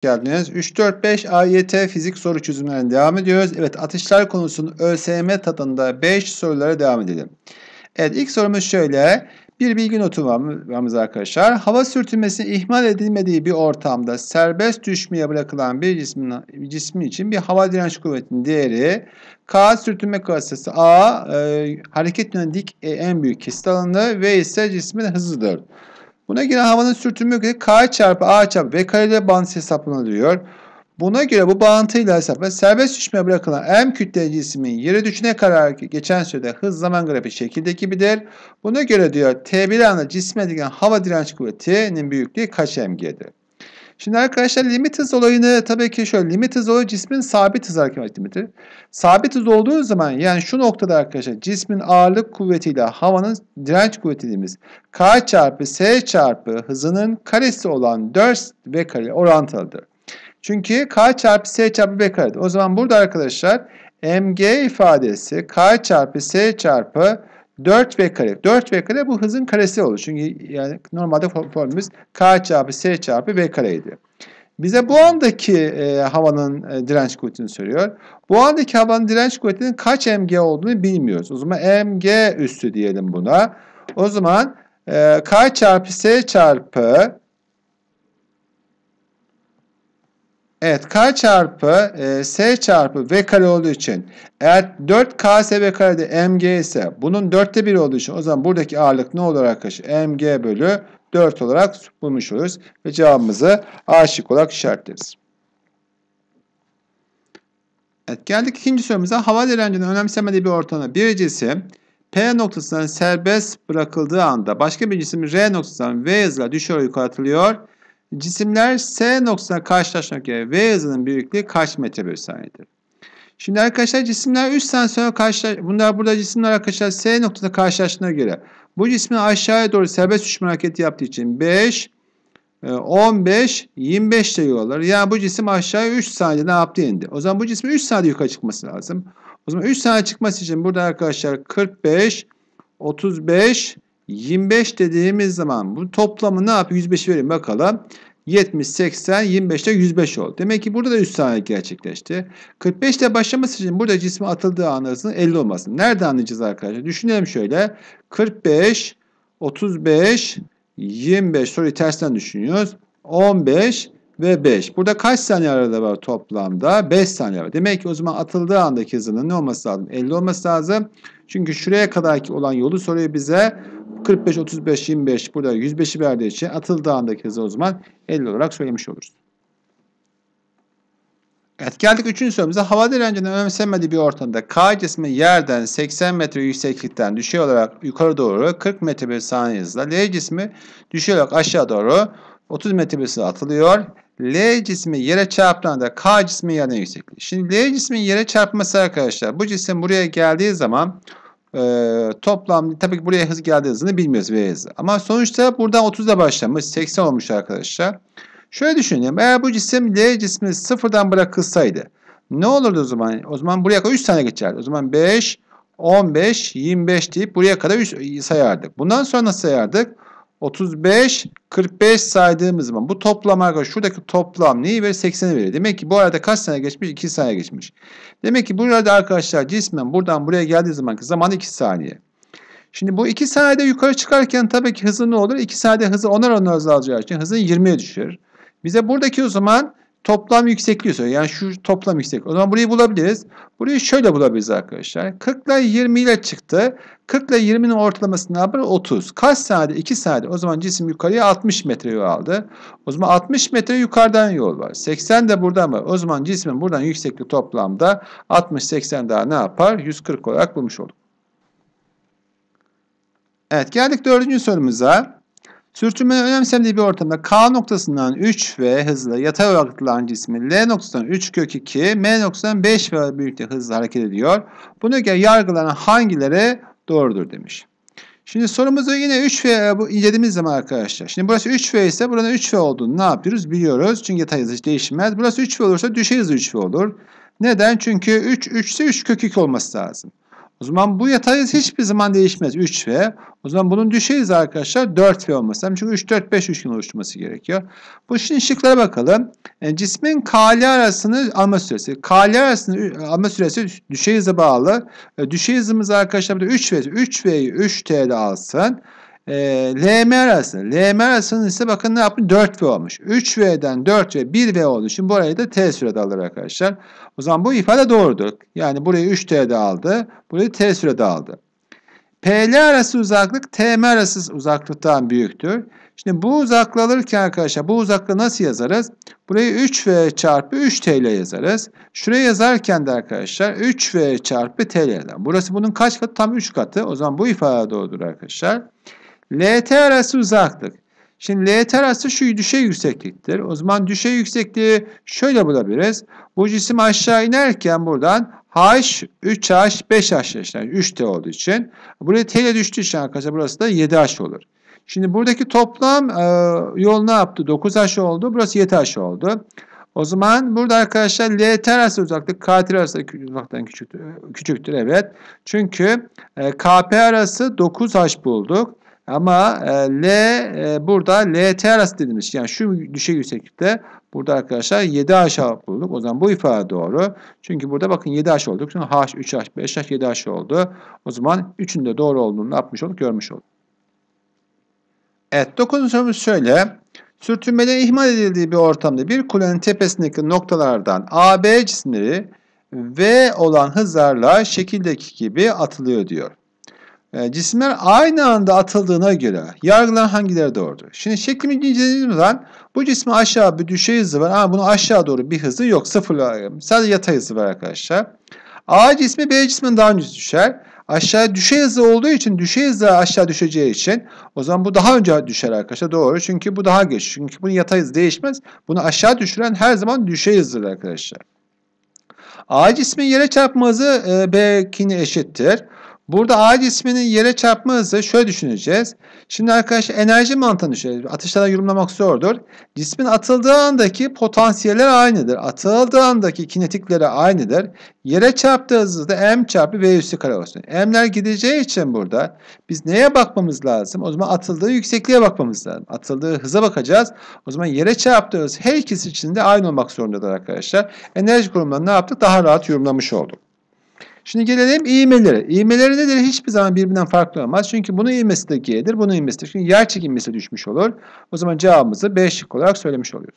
geldiniz. 3-4-5 AYT fizik soru çözümlerine devam ediyoruz. Evet atışlar konusunun ÖSYM tadında 5 sorulara devam edelim. Evet ilk sorumuz şöyle. Bir bilgi notu varmış arkadaşlar. Hava sürtünmesinin ihmal edilmediği bir ortamda serbest düşmeye bırakılan bir cismin, cismi için bir hava direnç kuvvetinin değeri K sürtünme kapasitesi A e, hareket yönünün dik e, en büyük kesit alanı V ise cismin hızıdır. Buna göre havanın sürtünme yükü K çarpı A çarpı B karede bağıntısı hesaplanılıyor. Buna göre bu bağıntıyla hesapla serbest düşmeye bırakılan M kütleli cismin yere düşüne kadar geçen sürede hız zaman grafiği şekilde gibidir. Buna göre diyor T1 anda cisme edilen hava direnç kuvvetinin büyüklüğü kaç MG'dir? Şimdi arkadaşlar limit hız olayını tabii ki şöyle limit hız olayı cismin sabit hız hareket limiti. Sabit hız olduğu zaman yani şu noktada arkadaşlar cismin ağırlık kuvvetiyle havanın direnç kuvveti dediğimiz K çarpı S çarpı hızının karesi olan 4 V kare orantılıdır. Çünkü K çarpı S çarpı V karedir. O zaman burada arkadaşlar MG ifadesi K çarpı S çarpı 4v kare. 4v kare bu hızın karesi olur. Çünkü yani normalde formülümüz k çarpı s çarpı v kareydi. Bize bu andaki e, havanın e, direnç kuvvetini söylüyor. Bu andaki havanın direnç kuvvetinin kaç mg olduğunu bilmiyoruz. O zaman mg üstü diyelim buna. O zaman e, k çarpı s çarpı Evet k çarpı e, s çarpı v kare olduğu için eğer 4k sv karede mg ise bunun dörtte biri olduğu için o zaman buradaki ağırlık ne olur arkadaşlar? mg bölü 4 olarak bulmuş oluruz ve cevabımızı A olarak işaretleriz. Evet, geldik ikinci sorumuza. Hava direncinin önemsemediği bir ortamda bir cisim P noktasından serbest bırakıldığı anda başka bir cisim R noktasından V hızla düşüyor yukarı atılıyor Cisimler S noktasına karşılaşmak üzere V hızının büyüklüğü kaç metre bölü saniyedir? Şimdi arkadaşlar cisimler 3 sensörle karşılaş... Bunlar burada cisimler arkadaşlar S noktasına karşılaştığına göre bu cismin aşağıya doğru serbest uçma hareketi yaptığı için 5, 15, 25 de yol alır. Yani bu cisim aşağıya 3 saniye ne yaptı indi. O zaman bu cismin 3 saniye yukarı çıkması lazım. O zaman 3 saniye çıkması için burada arkadaşlar 45, 35, 25 dediğimiz zaman bu toplamı ne yapıyor? 105 verin bakalım. 70, 80, 25 25'te 105 oldu. Demek ki burada da 3 saniye gerçekleşti. 45 ile başlaması için burada cisme atıldığı anlasının 50 olmasın. Nerede anlayacağız arkadaşlar? Düşünelim şöyle. 45, 35, 25 soruyu tersten düşünüyoruz. 15 ve 5. Burada kaç saniye arada var toplamda? 5 saniye var. Demek ki o zaman atıldığı andaki hızının ne olması lazım? 50 olması lazım. Çünkü şuraya kadarki olan yolu soruyor bize. 45, 35, 25 burada 105'i verdiği için Atıl Dağı'ndaki hızı o zaman 50 olarak söylemiş oluruz. Evet geldik üçüncü sorumuza. Hava direncinin önemsenmediği bir ortamda K cismi yerden 80 metre yükseklikten düşüyor olarak yukarı doğru 40 metre bir saniye hızla L cismi düşüyor olarak aşağı doğru 30 metre bir hızla atılıyor. L cismi yere çarptığında K cismi yerden yüksekliği. Şimdi L cismin yere çarpması arkadaşlar bu cisim buraya geldiği zaman ee, toplam tabii ki buraya hız geldi hızını bilmiyoruz V hızı. Ama sonuçta buradan 30'da başlamış. 80 olmuş arkadaşlar. Şöyle düşünelim. Eğer bu cisim L cismi sıfırdan bırakılsaydı ne olurdu o zaman? O zaman buraya kadar 3 tane geçerdi. O zaman 5, 15, 25 deyip buraya kadar 3 sayardık. Bundan sonra nasıl sayardık? 35, 45 saydığımız zaman bu toplam arkadaşlar şuradaki toplam neyi ver? 80'i verir. Demek ki bu arada kaç sene geçmiş? 2 saniye geçmiş. Demek ki burada arkadaşlar cismen buradan buraya geldiği zamanki zaman 2 saniye. Şimdi bu 2 saniyede yukarı çıkarken tabii ki hızı ne olur? 2 saniyede hızı onar onar azalacağı için hızın 20'ye düşer. Bize buradaki o zaman toplam yüksekliği söylüyor. Yani şu toplam yüksek. O zaman burayı bulabiliriz. Burayı şöyle bulabiliriz arkadaşlar. 40 ile 20 ile çıktı. 40 ile 20'nin ortalaması ne yapar? 30. Kaç saniye? 2 saniye. O zaman cisim yukarıya 60 metre yol aldı. O zaman 60 metre yukarıdan yol var. 80 de buradan var. O zaman cismin buradan yüksekliği toplamda 60-80 daha ne yapar? 140 olarak bulmuş olduk. Evet geldik dördüncü sorumuza. Sürtünmeyi önemsemediği bir ortamda K noktasından 3 ve hızla yatay olarak atılan cismi L noktasından 3 kök 2, M noktasından 5 ve büyükte hızla hareket ediyor. Buna göre yargılanan hangileri doğrudur demiş. Şimdi sorumuzu yine 3 ve bu incelediğimiz zaman arkadaşlar. Şimdi burası 3 ve ise buranın 3 ve olduğunu ne yapıyoruz? Biliyoruz. Çünkü yatay hızı değişmez. Burası 3 ve olursa düşey hızı 3 ve olur. Neden? Çünkü 3, 3 ise 3 kök 2 olması lazım. O zaman bu yatay hiçbir zaman değişmez. 3V. O zaman bunun düşeyiz arkadaşlar 4V olması lazım. Çünkü 3, 4, 5 üçgen oluşturması gerekiyor. Bu şimdi şıklara bakalım. Yani e, cismin kali arasını alma süresi. Kali arasını alma süresi düşey hıza bağlı. E, düşey hızımız arkadaşlar 3V. 3V'yi 3T'de alsın. E, ee, LM arası. LM arasının ise bakın ne yapmış? 4V olmuş. 3V'den 4V 1V olduğu için burayı da T sürede alır arkadaşlar. O zaman bu ifade doğrudur. Yani burayı 3T'de aldı. Burayı T sürede aldı. PL arası uzaklık TM arası uzaklıktan büyüktür. Şimdi bu uzaklığı alırken arkadaşlar bu uzaklığı nasıl yazarız? Burayı 3V çarpı 3T ile yazarız. Şuraya yazarken de arkadaşlar 3V çarpı T ile yazarız. Burası bunun kaç katı? Tam 3 katı. O zaman bu ifade doğrudur arkadaşlar. Arkadaşlar. LT arası uzaklık. Şimdi LT arası şu düşey yüksekliktir. O zaman düşey yüksekliği şöyle bulabiliriz. Bu cisim aşağı inerken buradan H, 3H, 5H yaşlar. 3T olduğu için. Buraya T ile düştüğü için arkadaşlar burası da 7H olur. Şimdi buradaki toplam e, yol ne yaptı? 9H oldu. Burası 7H oldu. O zaman burada arkadaşlar L arası uzaklık KT arası uzaktan küçüktür. E, küçüktür evet. Çünkü e, KP arası 9H bulduk. Ama e, L e, burada L teras dedilmiş. Yani şu düşey yükseklikte burada arkadaşlar 7 aşağı bulduk. O zaman bu ifade doğru. Çünkü burada bakın 7 aşağı olduk. Sonra H, 3 H, 5 H, 7 H oldu. O zaman 3'ün de doğru olduğunu yapmış olduk, görmüş olduk. Evet, 9. sorumuz şöyle. Sürtünmeden ihmal edildiği bir ortamda bir kulenin tepesindeki noktalardan AB cisimleri V olan hızlarla şekildeki gibi atılıyor diyor e, cisimler aynı anda atıldığına göre yargılar hangileri doğrudur? Şimdi şeklimi incelediğimiz bu cismi aşağı bir düşey hızı var ama bunun aşağı doğru bir hızı yok. Sıfır sadece yatay hızı var arkadaşlar. A cismi B cismin daha önce düşer. Aşağı düşey hızı olduğu için düşey hızı aşağı düşeceği için o zaman bu daha önce düşer arkadaşlar doğru. Çünkü bu daha geç. Çünkü bunun yatay hızı değişmez. Bunu aşağı düşüren her zaman düşey hızdır arkadaşlar. A cismin yere çarpma hızı e, B'kine eşittir. Burada ağaç isminin yere çarpma hızı şöyle düşüneceğiz. Şimdi arkadaşlar enerji mantığını şöyle, Atışlara yorumlamak zordur. Cismin atıldığı andaki potansiyeller aynıdır. Atıldığı andaki kinetikleri aynıdır. Yere çarptığı hızı da m çarpı v üstü kare olsun. M'ler gideceği için burada biz neye bakmamız lazım? O zaman atıldığı yüksekliğe bakmamız lazım. Atıldığı hıza bakacağız. O zaman yere çarptığı hız her ikisi için de aynı olmak zorundadır arkadaşlar. Enerji kurumlarını ne yaptık? Daha rahat yorumlamış olduk. Şimdi gelelim iğmelere. İğmeleri nedir? Hiçbir zaman birbirinden farklı olmaz. Çünkü bunun iğmesi de G'dir. Bunun iğmesi de Çünkü yer çekilmesi düşmüş olur. O zaman cevabımızı B şık olarak söylemiş oluyoruz.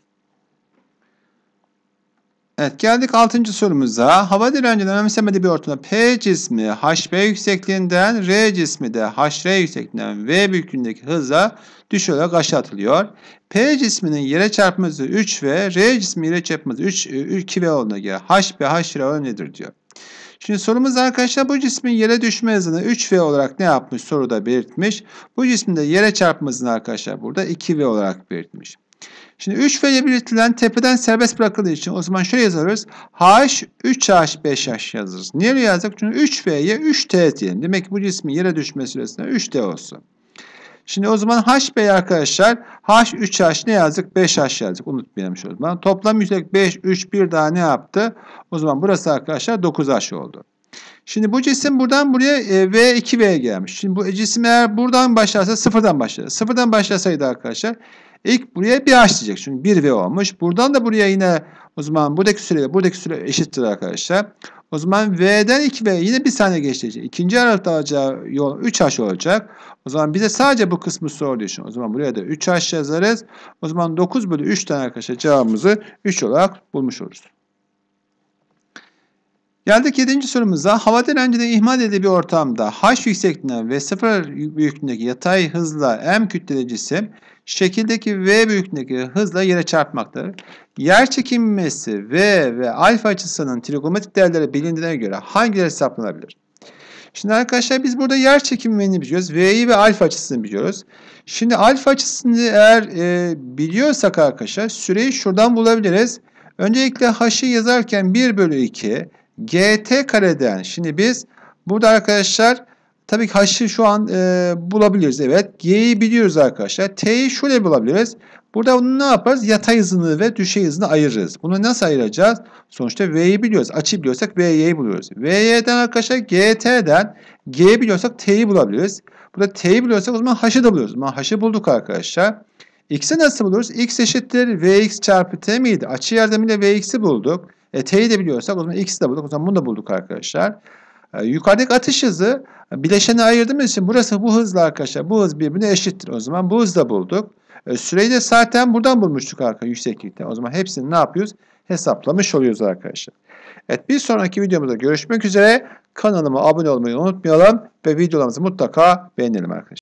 Evet geldik 6. sorumuza. Hava direncinden önemsemediği bir ortamda P cismi HB yüksekliğinden R cismi de HR yüksekliğinden V büyüklüğündeki hızla düşüş olarak aşağı atılıyor. P cisminin yere çarpması 3 v R cismi yere çarpması 3, 2 v olduğuna göre HB HR nedir diyor. Şimdi sorumuz arkadaşlar bu cismin yere düşme hızını 3V olarak ne yapmış soruda belirtmiş. Bu cismin de yere çarpma hızını arkadaşlar burada 2V olarak belirtmiş. Şimdi 3 ile belirtilen tepeden serbest bırakıldığı için o zaman şöyle yazarız. H, 3H, 5H yazırız. Niye yazdık? Çünkü 3V'ye 3T diyelim. Demek ki bu cismin yere düşme süresine 3T olsun. Şimdi o zaman HB arkadaşlar H3H ne yazdık? 5H yazdık. Unutmayalım şu zaman. Toplam yüksek 5, 3, 1 daha ne yaptı? O zaman burası arkadaşlar 9H oldu. Şimdi bu cisim buradan buraya e, v 2 v gelmiş. Şimdi bu cisim eğer buradan başlarsa sıfırdan başlar. Sıfırdan başlasaydı arkadaşlar ilk buraya bir H diyecek. Çünkü 1V olmuş. Buradan da buraya yine o zaman buradaki süre buradaki süre eşittir arkadaşlar. O zaman V'den 2V yine bir saniye geçecek. İkinci aralıkta alacağı yol 3H olacak. O zaman bize sadece bu kısmı sorduğu için. O zaman buraya da 3H yazarız. O zaman 9 bölü 3'ten arkadaşlar cevabımızı 3 olarak bulmuş oluruz. Geldik 7. sorumuza. hava direncinin ihmal edildiği bir ortamda h yüksekliğinden ve 0 büyüklüğündeki yatay hızla m kütleli cisim şekildeki v büyüklüğündeki hızla yere çarpmaktadır. Yer çekimmesi v ve alfa açısının trigonometrik değerleri bilindiğine göre hangileri hesaplanabilir? Şimdi arkadaşlar biz burada yer çekimini biliyoruz. V'yi ve alfa açısını biliyoruz. Şimdi alfa açısını eğer e, biliyorsak arkadaşlar süreyi şuradan bulabiliriz. Öncelikle h'ı yazarken 1 bölü 2 GT kareden. Şimdi biz burada arkadaşlar tabii ki h'ı şu an e, bulabiliriz. Evet. G'yi biliyoruz arkadaşlar. T'yi şöyle bulabiliriz. Burada bunu ne yaparız? Yatay hızını ve düşey hızını ayırırız. Bunu nasıl ayıracağız? Sonuçta V'yi biliyoruz. Açı biliyorsak V'yi buluyoruz. V'den arkadaşlar GT'den G biliyorsak T'yi bulabiliriz. Burada T'yi biliyorsak o zaman haşı da buluyoruz. O haşı bulduk arkadaşlar. X'i nasıl buluruz? X eşittir Vx çarpı T miydi? Açı yardımıyla Vx'i bulduk. E, T'yi de biliyorsak o zaman X'i de bulduk. O zaman bunu da bulduk arkadaşlar. E, yukarıdaki atış hızı e, bileşeni ayırdığımız için burası bu hızla arkadaşlar. Bu hız birbirine eşittir. O zaman bu da bulduk. E, süreyi de zaten buradan bulmuştuk arkadaşlar yükseklikten. O zaman hepsini ne yapıyoruz? Hesaplamış oluyoruz arkadaşlar. Evet bir sonraki videomuzda görüşmek üzere. Kanalıma abone olmayı unutmayalım ve videolarımızı mutlaka beğenelim arkadaşlar.